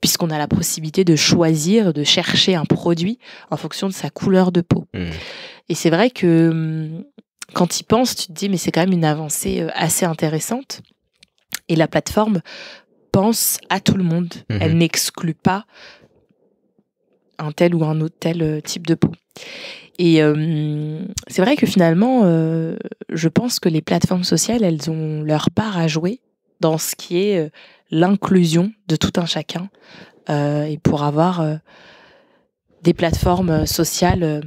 puisqu'on a la possibilité de choisir, de chercher un produit en fonction de sa couleur de peau. Hmm. Et c'est vrai que hmm, quand y pense, tu te dis, mais c'est quand même une avancée euh, assez intéressante. Et la plateforme pense à tout le monde. Hmm. Elle n'exclut pas un tel ou un autre tel euh, type de peau. Et c'est vrai que finalement, je pense que les plateformes sociales, elles ont leur part à jouer dans ce qui est euh, l'inclusion de tout un chacun euh, et pour avoir euh, des plateformes sociales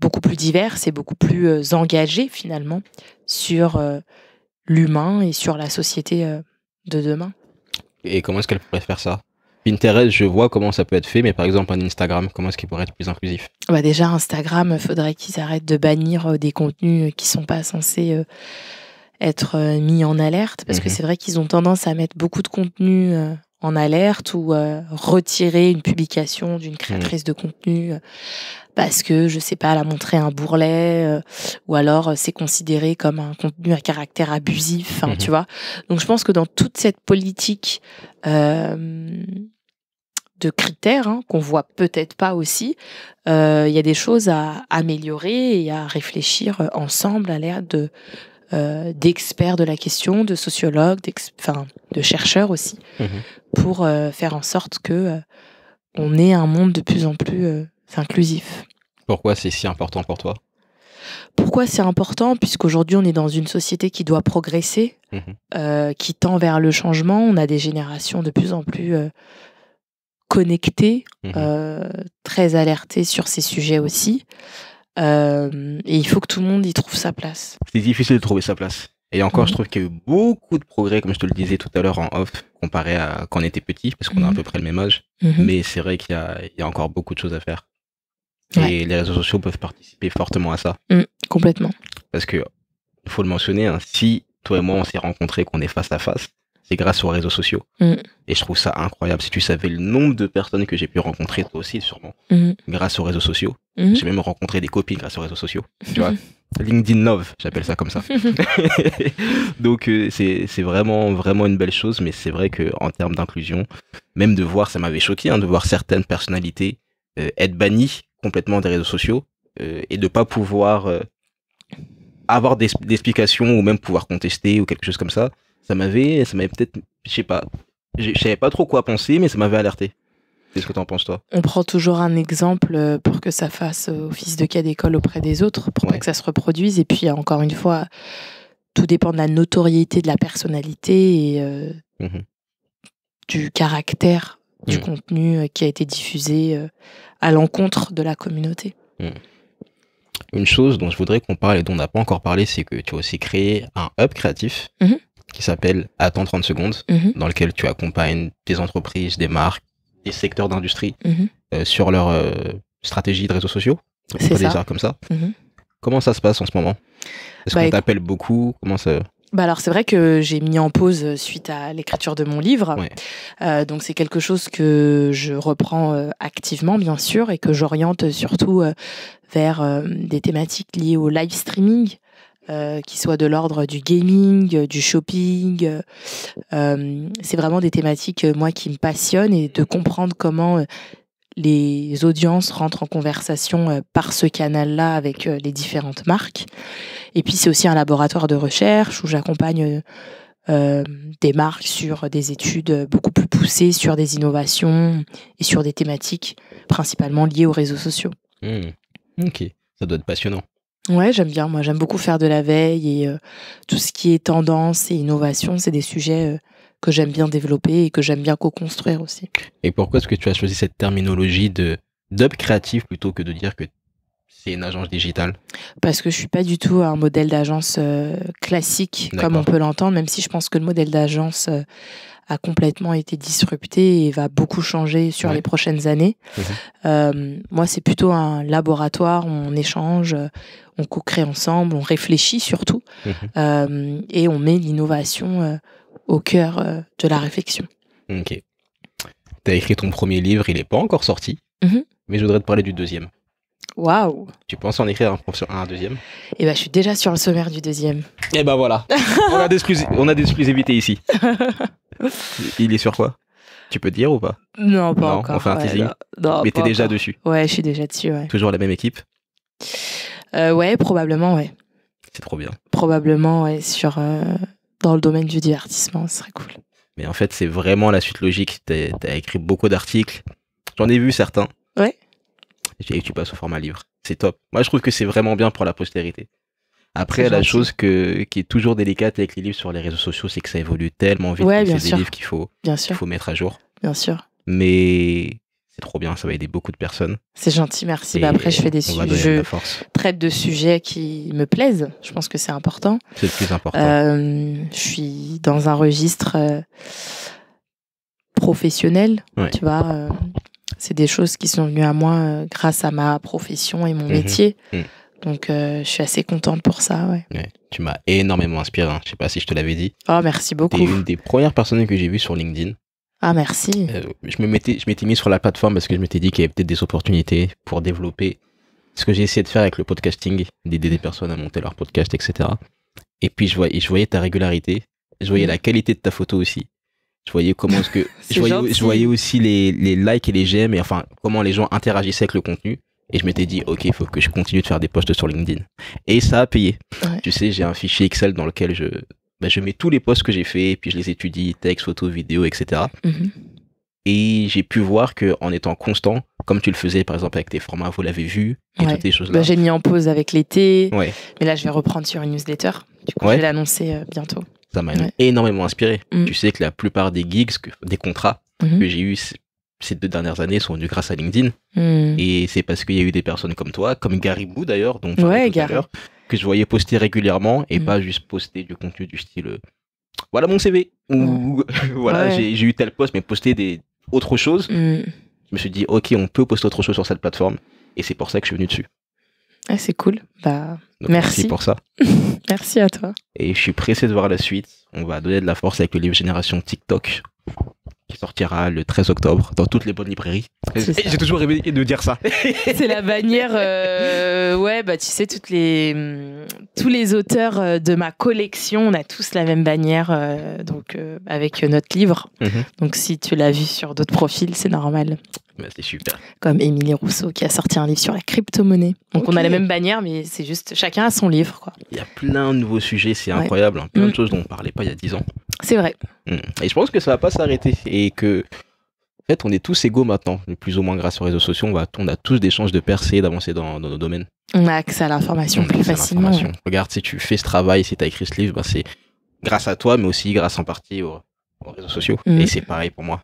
beaucoup plus diverses et beaucoup plus engagées finalement sur l'humain et sur la société de demain. Et comment est-ce qu'elle pourrait faire ça Pinterest, je vois comment ça peut être fait, mais par exemple un Instagram, comment est-ce qu'il pourrait être plus inclusif bah Déjà, Instagram, faudrait qu'ils arrêtent de bannir des contenus qui sont pas censés être euh, mis en alerte parce que mhm. c'est vrai qu'ils ont tendance à mettre beaucoup de contenu euh, en alerte ou euh, retirer une publication d'une mhm. créatrice de contenu parce que je sais pas elle a montré un bourrelet ou alors c'est considéré comme un contenu à caractère abusif mhm. tu vois donc je pense que dans toute cette politique de critères hein, qu'on voit peut-être pas aussi il y a des choses à améliorer et à réfléchir ensemble à l'ère de euh, d'experts de la question, de sociologues, enfin, de chercheurs aussi, mhm. pour euh, faire en sorte que euh, on ait un monde de plus en plus inclusif. Pourquoi c'est si important pour toi pourquoi c'est important Puisqu'aujourd'hui, on est dans une société qui doit progresser, mhm. qui tend vers le changement. On a des générations de plus en plus connectées, mhm. très alertées sur ces sujets aussi. Euh, et il faut que tout le monde y trouve sa place. C'est difficile de trouver sa place. Et encore, je mhm. trouve qu'il y a eu beaucoup de progrès, comme je te le disais tout à l'heure en off, comparé à quand on était petit, parce qu'on a à mhm. peu près le même âge. Mhm. Mais c'est vrai qu'il y, a encore beaucoup de choses à faire. Et les réseaux sociaux peuvent participer fortement à ça. Mm, complètement. Parce que, il faut le mentionner, hein, si toi et moi on s'est rencontrés, qu'on est face à face, c'est grâce aux réseaux sociaux. Mm. Et je trouve ça incroyable. Si tu savais le nombre de personnes que j'ai pu rencontrer, toi aussi sûrement, mm. grâce aux réseaux sociaux. Mm. J'ai même rencontré des copines grâce aux réseaux sociaux. LinkedIn Love, j'appelle ça comme ça. Donc euh, c'est vraiment, vraiment une belle chose, mais c'est vrai qu'en termes d'inclusion, même de voir, ça m'avait choqué, hein, de voir certaines personnalités euh, être bannies complètement des réseaux sociaux euh, et de pas pouvoir... avoir des, ou même pouvoir contester ou quelque chose comme ça, ça m'avait, ça m'avait peut-être, je sais pas, je savais pas trop quoi penser, mais ça m'avait alerté. Qu'est-ce que tu en penses toi On prend toujours un exemple euh, pour que ça fasse euh, office de cas d'école auprès des autres, pour que ça se reproduise. Et puis encore une fois, tout dépend de la notoriété de la personnalité et euh, mmh du caractère du mmh. contenu qui a été diffusé à l'encontre de la communauté. Mmh. Une chose dont je voudrais qu'on parle et dont on n'a pas encore parlé, c'est que tu as aussi créé un hub créatif qui s'appelle Attends 30 secondes, mhm. dans lequel tu accompagnes des entreprises, des marques, des secteurs d'industrie mhm. euh, sur leur euh, stratégie de réseaux sociaux. C'est ça. comme ça. Mhm. Comment ça se passe en ce moment Est-ce bah, qu'on t'appelle beaucoup Comment ça bah, alors c'est vrai que j'ai mis en pause euh, suite à l'écriture de mon livre, donc c'est quelque chose que je reprends activement bien sûr et que j'oriente surtout vers des thématiques liées au live streaming, euh, qui soit de l'ordre du gaming, euh, du shopping. Euh, c'est vraiment des thématiques, moi, qui me passionnent et de comprendre comment les audiences rentrent en conversation par ce canal-là avec les différentes marques. Et puis, c'est aussi un laboratoire de recherche où j'accompagne des marques sur des études beaucoup plus poussées sur des innovations et sur des thématiques principalement liées aux réseaux sociaux. Mmh. Ok, ça doit être passionnant. Ouais, j'aime bien. Moi, j'aime beaucoup faire de la veille et euh, tout ce qui est tendance et innovation, c'est des sujets euh, que j'aime bien développer et que j'aime bien co-construire aussi. Et pourquoi est-ce que tu as choisi cette terminologie de d'up créatif plutôt que de dire que c'est une agence digitale Parce que je suis pas du tout un modèle d'agence euh, classique comme on peut l'entendre, même si je pense que le modèle d'agence a complètement été disrupté et va beaucoup changer sur les prochaines années. Mmh moi, c'est plutôt un laboratoire, où on échange, on co-crée ensemble, on réfléchit surtout, mhm. euh, et on met l'innovation euh, au cœur euh, de la réflexion. Ok. Tu as écrit ton premier livre, il n'est pas encore sorti, mhm. mais je voudrais te parler du deuxième. Waouh Tu penses en écrire un, deuxième Eh ben, je suis déjà sur le sommaire du deuxième. Eh ben voilà, on a des exclusivités ici. il est sur quoi tu peux dire ou pas Non, pas encore. On fait un teasing. mais déjà dessus. Ouais, je suis déjà dessus. Toujours la même équipe euh, ouais, probablement, ouais. C'est trop bien. Probablement, ouais, sur, euh, dans le domaine du divertissement, ce serait cool. Mais en fait, c'est vraiment la suite logique. T'as as écrit beaucoup d'articles. J'en ai vu certains. Ouais. Et tu passes au format livre. C'est top. Moi, je trouve que c'est vraiment bien pour la postérité. Après, la chose que, qui est toujours délicate avec les livres sur les réseaux sociaux, c'est que ça évolue tellement vite. Ouais, c'est des livres qu'il faut, faut mettre à jour. Bien sûr. Mais c'est trop bien, ça va aider beaucoup de personnes. C'est gentil, merci. Bah, après, je fais des sujets, je traite de sujets qui me plaisent. Je pense que c'est important. C'est le plus important. Euh, je suis dans un registre euh, professionnel, tu vois. Euh, c'est des choses qui sont venues à moi grâce à ma profession et mon mhm. métier. Mhm. Donc, je suis assez contente pour ça. Ouais. tu m'as énormément inspiré. je hein. Je sais pas si je te l'avais dit. Oh, merci beaucoup. Tu es une des premières personnes que j'ai vues sur LinkedIn ah, merci. Euh, je me m'étais, je m'étais mis sur la plateforme parce que je m'étais dit qu'il y avait peut-être des opportunités pour développer ce que j'ai essayé de faire avec le podcasting, d'aider des personnes à monter leur podcast, etc. Et puis, je voyais, je voyais ta régularité. Je voyais mm. la qualité de ta photo aussi. Je voyais comment est-ce que, je, voyais, aussi les, les likes et les j'aime et enfin, comment les gens interagissaient avec le contenu. Et je m'étais dit, OK, il faut que je continue de faire des posts sur LinkedIn. Et ça a payé. Tu sais, j'ai un fichier Excel dans lequel je, bah, je mets tous les posts que j'ai faits, puis je les étudie, texte, photo, vidéo, etc. Mhm. Et j'ai pu voir que en étant constant, comme tu le faisais par exemple avec tes formats, vous l'avez vu, et toutes ces choses-là. Bah, j'ai mis en pause avec l'été, mais là je vais reprendre sur une newsletter. Du coup, je vais l'annoncer euh, bientôt. Ça m'a énormément inspiré. Mm. Tu sais que la plupart des gigs, des contrats mhm. que j'ai eu ces deux dernières années sont venus grâce à LinkedIn. Mm. Et c'est parce qu'il y a eu des personnes comme toi, comme Gary Bou d'ailleurs, dont ouais, Gary que je voyais poster régulièrement et mm. pas juste poster du contenu du style euh, voilà mon CV ou voilà j'ai eu tel post mais poster des autres choses mm. Je me suis dit ok on peut poster autre chose sur cette plateforme et c'est pour ça que je suis venu dessus. Ah, c'est cool. Bah, merci. pour ça. merci à toi. Et je suis pressé de voir la suite. On va donner de la force avec le livre Génération TikTok sortira le 13 octobre dans toutes les bonnes librairies. J'ai toujours aimé de dire ça. C'est la bannière, euh, ouais, bah tu sais, toutes les, mm, tous les auteurs euh, de ma collection, on a tous la même bannière, euh, donc avec notre livre. Mhm. Donc si tu l'as vu sur d'autres profils, c'est normal. Bah, c'est super. Comme Émilie Rousseau qui a sorti un livre sur la crypto-monnaie. Donc on a la même bannière, mais c'est juste chacun a son livre. Il y a plein de nouveaux sujets, c'est incroyable. Hein. Plein de mm. choses dont on ne parlait pas il y a dix ans. C'est vrai. Mm. Et je pense que ça ne va pas s'arrêter. Et que, en fait, on est tous égaux maintenant, plus ou moins grâce aux réseaux sociaux. On, va, a tous des chances de percer, d'avancer dans, nos domaines. On a accès à l'information plus facilement. Regarde, si tu fais ce travail, si tu as écrit ce livre, bah, c'est grâce à toi, mais aussi grâce en partie aux réseaux sociaux. Et mm. c'est pareil pour moi.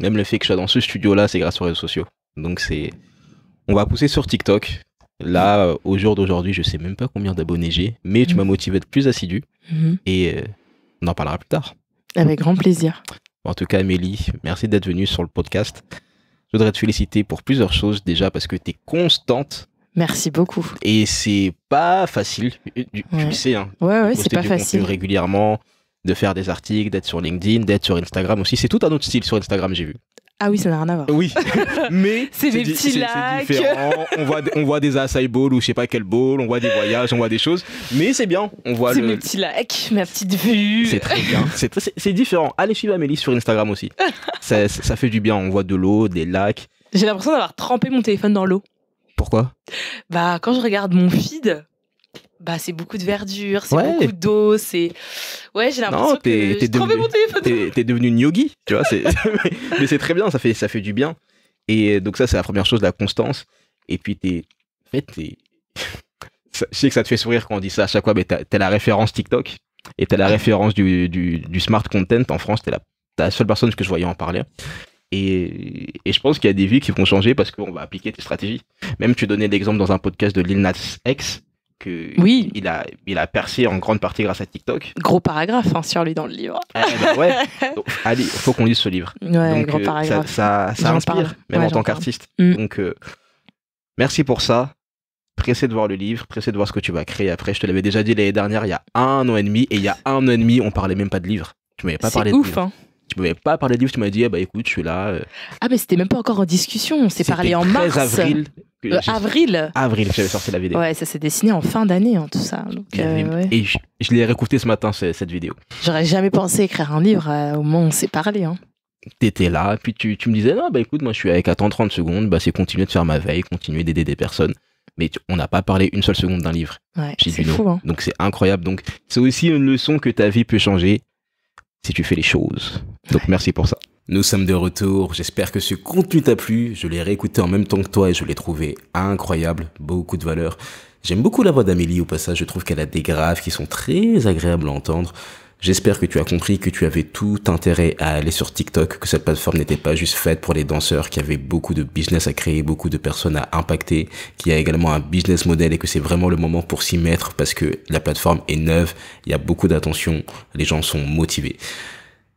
Même le fait que je sois dans ce studio-là, c'est grâce aux réseaux sociaux. Donc c'est. On va pousser sur TikTok. Là, au jour d'aujourd'hui, je sais même pas combien d'abonnés j'ai, mais tu mhm. m'as motivé à être plus assidu. Mhm. Et euh, on en parlera plus tard. Avec grand plaisir. En tout cas, Amélie, merci d'être venue sur le podcast. Je voudrais te féliciter pour plusieurs choses. Déjà, parce que tu es constante. Merci beaucoup. Et c'est pas facile. Euh, tu, le sais, hein. Ouais, ouais, c'est pas facile. Régulièrement de faire des articles, d'être sur LinkedIn, d'être sur Instagram aussi. C'est tout un autre style sur Instagram, j'ai vu. Ah oui, ça n'a rien à voir. Oui, mais c'est des petits lacs. On voit, on voit des acai balls ou je sais pas quel ball, on voit des voyages, on voit des choses. Mais c'est bien, on voit C'est mes petits lacs, ma petite vue. C'est très bien. C'est différent. Allez suivre Amélie sur Instagram aussi. ça, ça, fait du bien. On voit de l'eau, des lacs. J'ai l'impression d'avoir trempé mon téléphone dans l'eau. Pourquoi Bah quand je regarde mon feed, bah c'est beaucoup de verdure, c'est beaucoup d'eau, c'est ouais j'ai l'impression que t'es devenu, mon T'es devenu une yogi, tu vois. mais c'est très bien, ça fait ça fait du bien. Et donc ça c'est la première chose, la constance. Et puis t'es, en fait t'es, je sais que ça te fait sourire quand on dit ça à chaque fois, mais es la référence TikTok et es la référence du, du, smart content en France. T'es la, la seule personne que je voyais en parler. Et, et, je pense qu'il y a des vies qui vont changer parce qu'on va appliquer tes stratégies. Même tu donnais l'exemple dans un podcast de Lil Nas X oui. il, a, il a percé en grande partie grâce à TikTok. Gros paragraphe hein, sur lui dans le livre. Ah, eh ben ouais. allez, faut qu'on lise ce livre. gros euh, paragraphe. Ça, inspire, même en tant qu'artiste. Mm. Donc, euh, merci pour ça. Pressé de voir le livre, pressé de voir ce que tu vas créer après. Je te l'avais déjà dit l'année dernière, il y a un an et demi, et il y a un an et demi, on parlait même pas de livre. Tu m'avais pas parlé de livre. Hein tu ne pouvais pas parler de livre, tu m'as dit, eh bah écoute, je suis là. Euh. Ah, mais c'était même pas encore en discussion, on s'est parlé en mars. avril. Euh, avril Avril, j'avais sorti la vidéo. Ouais, ça s'est dessiné en fin d'année, en hein, tout ça. Euh, et, je, l'ai réécouté ce matin, cette vidéo. J'aurais jamais pensé écrire un livre au moment où on s'est parlé. Hein. T'étais là, puis tu, tu, me disais, non, bah écoute, moi je suis avec attends 30 secondes, bah c'est continuer de faire ma veille, continuer d'aider des personnes. Mais on n'a pas parlé une seule seconde d'un livre. Ouais, c'est fou. Hein. Donc c'est incroyable. Donc c'est aussi une leçon que ta vie peut changer si tu fais les choses. Donc merci pour ça. Nous sommes de retour, j'espère que ce contenu t'a plu, je l'ai réécouté en même temps que toi et je l'ai trouvé incroyable, beaucoup de valeur. J'aime beaucoup la voix d'Amélie au passage, je trouve qu'elle a des graves qui sont très agréables à entendre. J'espère que tu as compris que tu avais tout intérêt à aller sur TikTok, que cette plateforme n'était pas juste faite pour les danseurs qui avaient beaucoup de business à créer, beaucoup de personnes à impacter, qui a également un business model et que c'est vraiment le moment pour s'y mettre parce que la plateforme est neuve, il y a beaucoup d'attention, les gens sont motivés.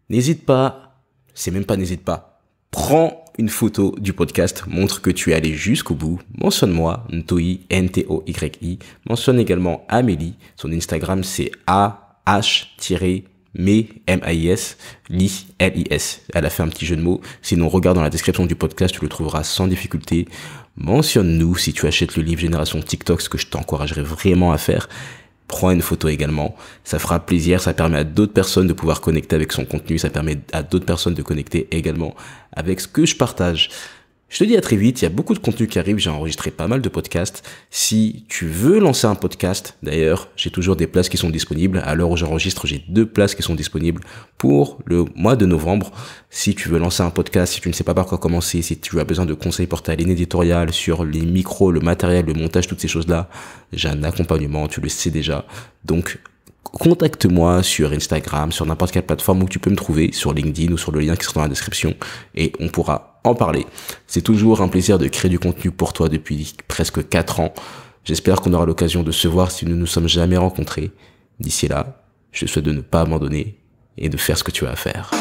N'hésite pas, c'est même pas n'hésite pas, prends une photo du podcast, montre que tu es allé jusqu'au bout, mentionne-moi, Ntoy, N-T-O-Y-I, mentionne également Amélie, son Instagram c'est A H- M-A-I-S, L-I-S. Elle a fait un petit jeu de mots. Sinon, regarde dans la description du podcast, tu le trouveras sans difficulté. Mentionne-nous si tu achètes le livre Génération TikTok, ce que je t'encouragerais vraiment à faire. Prends une photo également. Ça fera plaisir. Ça permet à d'autres personnes de pouvoir connecter avec son contenu. Ça permet à d'autres personnes de connecter également avec ce que je partage. Je te dis à très vite, il y a beaucoup de contenu qui arrive, j'ai enregistré pas mal de podcasts. Si tu veux lancer un podcast, d'ailleurs, j'ai toujours des places qui sont disponibles. À l'heure où j'enregistre, j'ai deux places qui sont disponibles pour le mois de novembre. Si tu veux lancer un podcast, si tu ne sais pas par quoi commencer, si tu as besoin de conseils portés à ligne éditoriale sur les micros, le matériel, le montage, toutes ces choses-là, j'ai un accompagnement, tu le sais déjà. Donc, contacte-moi sur Instagram, sur n'importe quelle plateforme où tu peux me trouver, sur LinkedIn ou sur le lien qui sera dans la description, et on pourra en parler. C'est toujours un plaisir de créer du contenu pour toi depuis presque 4 ans. J'espère qu'on aura l'occasion de se voir si nous ne nous sommes jamais rencontrés. D'ici là, je te souhaite de ne pas abandonner et de faire ce que tu as à faire.